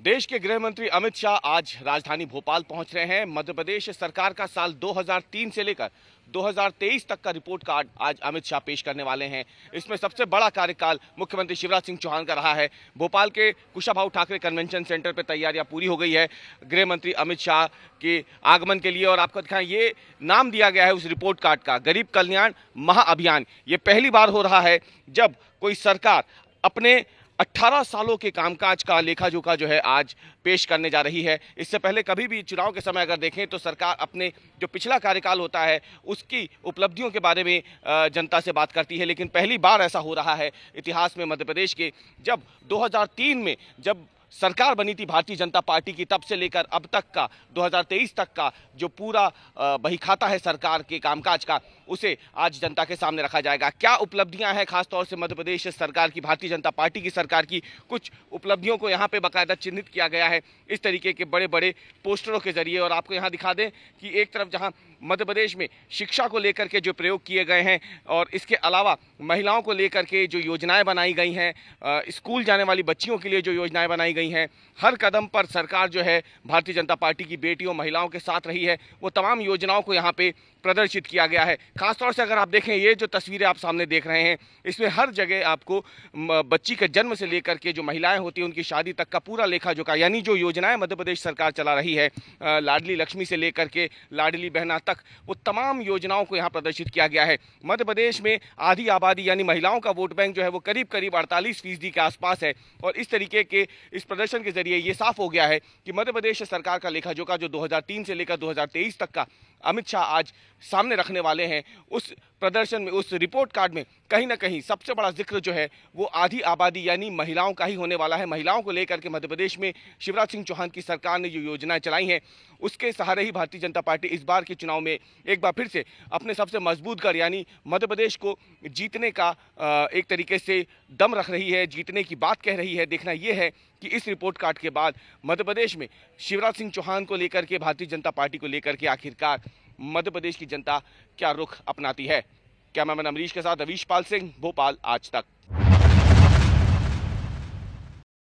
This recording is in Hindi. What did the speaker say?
देश के गृह मंत्री अमित शाह आज राजधानी भोपाल पहुंच रहे हैं मध्य प्रदेश सरकार का साल 2003 से लेकर 2023 तक का रिपोर्ट कार्ड आज अमित शाह पेश करने वाले हैं इसमें सबसे बड़ा कार्यकाल मुख्यमंत्री शिवराज सिंह चौहान का रहा है भोपाल के कुशाभा ठाकरे कन्वेंशन सेंटर पर तैयारियां पूरी हो गई है गृह मंत्री अमित शाह के आगमन के लिए और आपको दिखाएं ये नाम दिया गया है उस रिपोर्ट कार्ड का गरीब कल्याण महाअभियान ये पहली बार हो रहा है जब कोई सरकार अपने 18 सालों के कामकाज का लेखा जोखा जो है आज पेश करने जा रही है इससे पहले कभी भी चुनाव के समय अगर देखें तो सरकार अपने जो पिछला कार्यकाल होता है उसकी उपलब्धियों के बारे में जनता से बात करती है लेकिन पहली बार ऐसा हो रहा है इतिहास में मध्य प्रदेश के जब 2003 में जब सरकार बनी थी भारतीय जनता पार्टी की तब से लेकर अब तक का 2023 तक का जो पूरा खाता है सरकार के कामकाज का उसे आज जनता के सामने रखा जाएगा क्या उपलब्धियां हैं खासतौर से मध्य प्रदेश सरकार की भारतीय जनता पार्टी की सरकार की कुछ उपलब्धियों को यहाँ पे बाकायदा चिन्हित किया गया है इस तरीके के बड़े बड़े पोस्टरों के जरिए और आपको यहाँ दिखा दें कि एक तरफ जहाँ मध्य प्रदेश में शिक्षा को लेकर के जो प्रयोग किए गए हैं और इसके अलावा महिलाओं को लेकर के जो योजनाएं बनाई गई हैं स्कूल जाने वाली बच्चियों के लिए जो योजनाएं बनाई गई हैं हर कदम पर सरकार जो है भारतीय जनता पार्टी की बेटियों महिलाओं के साथ रही है वो तमाम योजनाओं को यहाँ पे प्रदर्शित किया गया है ख़ासतौर से अगर आप देखें ये जो तस्वीरें आप सामने देख रहे हैं इसमें हर जगह आपको बच्ची के जन्म से लेकर के जो महिलाएं होती हैं उनकी शादी तक का पूरा लेखा जोखा यानी जो योजनाएं मध्य प्रदेश सरकार चला रही है लाडली लक्ष्मी से लेकर के लाडली बहना तक वो तमाम योजनाओं को यहाँ प्रदर्शित किया गया है मध्य प्रदेश में आधी आबादी यानी महिलाओं का वोट बैंक जो है वो करीब करीब अड़तालीस फीसदी के आसपास है और इस तरीके के इस प्रदर्शन के जरिए ये साफ हो गया है कि मध्य प्रदेश सरकार का लेखा जोखा जो 2003 से लेकर दो तक का अमित शाह आज सामने रखने वाले हैं उस प्रदर्शन में उस रिपोर्ट कार्ड में कहीं ना कहीं सबसे बड़ा जिक्र जो है वो आधी आबादी यानी महिलाओं का ही होने वाला है महिलाओं को लेकर के मध्य प्रदेश में शिवराज सिंह चौहान की सरकार ने जो योजनाएं चलाई हैं उसके सहारे ही भारतीय जनता पार्टी इस बार के चुनाव में एक बार फिर से अपने सबसे मजबूत कर यानी मध्य प्रदेश को जीतने का एक तरीके से दम रख रही है जीतने की बात कह रही है देखना यह है कि इस रिपोर्ट कार्ड के बाद मध्य प्रदेश में शिवराज सिंह चौहान को लेकर के भारतीय जनता पार्टी को लेकर के आखिरकार मध्य प्रदेश की जनता क्या रुख अपनाती है कैमरामैन अमरीश के साथ रवीश पाल सिंह भोपाल आज तक